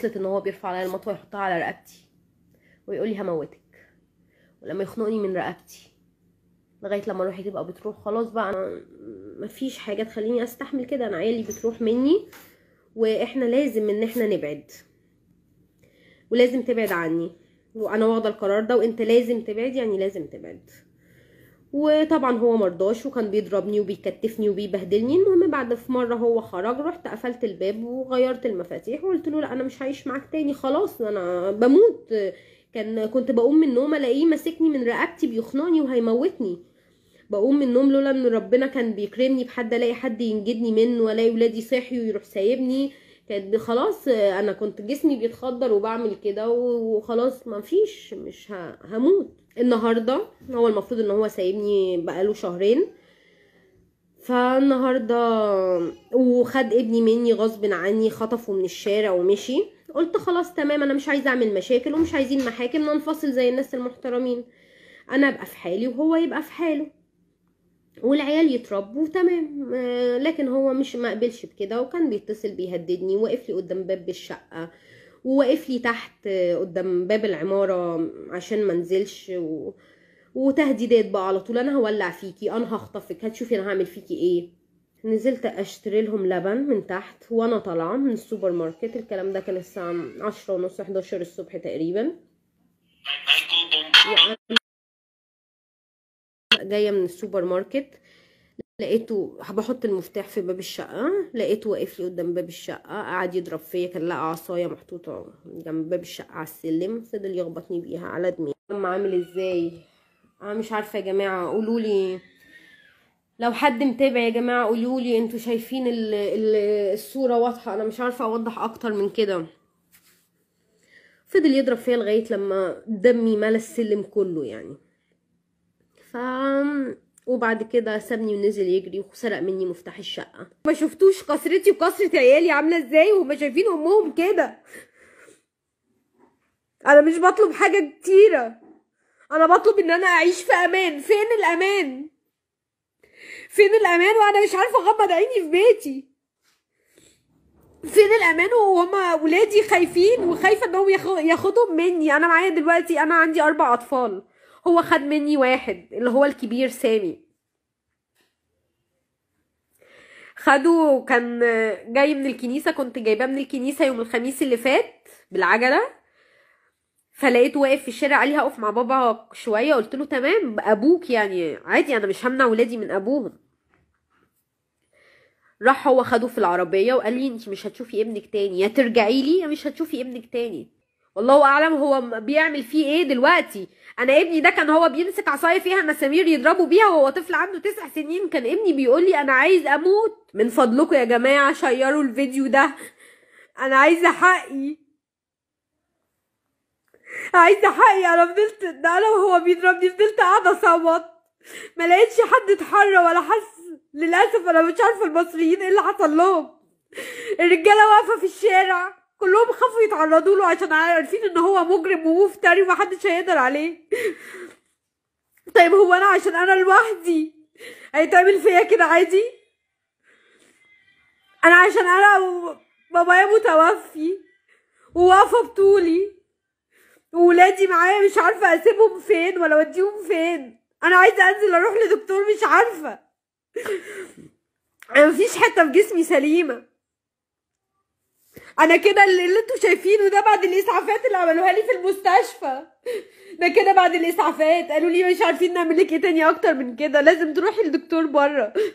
وصلت ان هو بيرفع عليا المطوه يحطها على رقبتي ويقول لي هموتك ولما يخنقني من رقبتي لغايه لما روحي تبقى بتروح خلاص بقى انا مفيش حاجه تخليني استحمل كده انا عيالي بتروح مني واحنا لازم ان احنا نبعد ولازم تبعد عني وانا واخده القرار ده وانت لازم تبعد يعني لازم تبعد وطبعا هو مرضاش وكان بيضربني وبيكتفني وبيبهدلني المهم بعد في مره هو خرج رحت قفلت الباب وغيرت المفاتيح وقلت له لا انا مش هعيش معاك تاني خلاص انا بموت كان كنت بقوم من النوم الاقيه ماسكني من رقبتي بيخنقني وهيموتني بقوم من النوم لولا ان ربنا كان بيكرمني بحد الاقي حد ينجدني منه الاقي ولادي صحي ويروح سايبني كانت خلاص انا كنت جسمي بيتخدر وبعمل كده وخلاص ما فيش مش هموت النهارده هو المفروض ان هو سايبني بقاله شهرين فالنهارده وخد ابني مني غصب عني خطفه من الشارع ومشي قلت خلاص تمام انا مش عايزه اعمل مشاكل ومش عايزين محاكم ننفصل زي الناس المحترمين انا ابقى في حالي وهو يبقى في حاله والعيال يتربوا تمام آه، لكن هو مش ما قبلش بكده وكان بيتصل بيهددني واقف لي قدام باب الشقه وواقف لي تحت آه، قدام باب العماره عشان ما انزلش و... وتهديدات بقى على طول انا هولع فيكي انا هخطفك هتشوفي انا هعمل فيكي ايه نزلت اشتري لهم لبن من تحت وانا طالعه من السوبر ماركت الكلام ده كان الساعه عشرة ونص 11 الصبح تقريبا جايه من السوبر ماركت لقيته بحط المفتاح في باب الشقه لقيته واقف لي قدام باب الشقه قعد يضرب فيا كان لقى عصايه محطوطه جنب باب الشقه على السلم فضل يخبطني بيها على دماغي اما عامل ازاي انا مش عارفه يا جماعه قولوا لي لو حد متابع يا جماعه قولوا لي انتوا شايفين ال ال الصوره واضحه انا مش عارفه اوضح اكتر من كده فضل يضرب فيا لغايه لما دمي ملا السلم كله يعني ف وبعد كده سابني ونزل يجري وسرق مني مفتاح الشقه ما شفتوش قصرتي وقصره عيالي عامله ازاي وهما شايفين امهم كده انا مش بطلب حاجه كتيره انا بطلب ان انا اعيش في امان فين الامان فين الامان وانا مش عارفه اغمض عيني في بيتي فين الامان وهما ولادي خايفين وخايفه انهم ياخدهم مني انا معايا دلوقتي انا عندي اربع اطفال هو خد مني واحد اللي هو الكبير سامي خده كان جاي من الكنيسة كنت جايباه من الكنيسة يوم الخميس اللي فات بالعجلة فلقيته واقف في الشارع قال لي هقف مع بابا شوية قلت له تمام أبوك يعني عادي أنا مش همنع ولادي من أبوهم راح هو خده في العربية وقال لي انت مش هتشوفي ابنك تاني يا ترجعي لي يا مش هتشوفي ابنك تاني والله اعلم هو بيعمل فيه ايه دلوقتي انا ابني ده كان هو بيمسك عصايه فيها مسامير يضربوا بيها وهو طفل عنده تسع سنين كان ابني بيقول لي انا عايز اموت من فضلكم يا جماعه شيروا الفيديو ده انا عايزه حقي عايزه حقي انا فضلت ده انا وهو بيضربني فضلت قاعده صوت ما لقيتش حد اتحرى ولا حس للاسف انا مش عارفه المصريين ايه اللي حصل لهم الرجاله واقفه في الشارع كلهم خافوا يتعرضوا له عشان عارفين ان هو مجرم ومفتري ومحدش هيقدر عليه طيب هو انا عشان انا لوحدي هيتعمل فيا كده عادي انا عشان انا بابايا متوفي وواقفه بطولي وولادي معايا مش عارفه اسيبهم فين ولا اوديهم فين انا عايزه انزل اروح لدكتور مش عارفه مفيش حته في جسمي سليمه انا كده اللي انتوا شايفينه ده بعد الاسعافات اللي عملوها لي في المستشفى ده كده بعد الاسعافات قالوا لي مش عارفين نعمل لك ايه تاني اكتر من كده لازم تروحي لدكتور بره